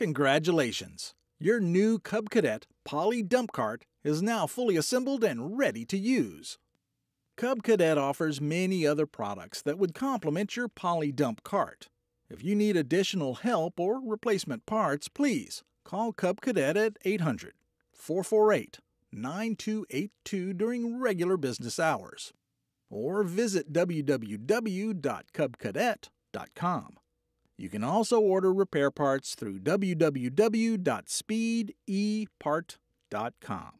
Congratulations! Your new Cub Cadet Poly Dump Cart is now fully assembled and ready to use. Cub Cadet offers many other products that would complement your Poly Dump Cart. If you need additional help or replacement parts, please call Cub Cadet at 800 448 9282 during regular business hours. Or visit www.cubcadet.com. You can also order repair parts through www.speedepart.com.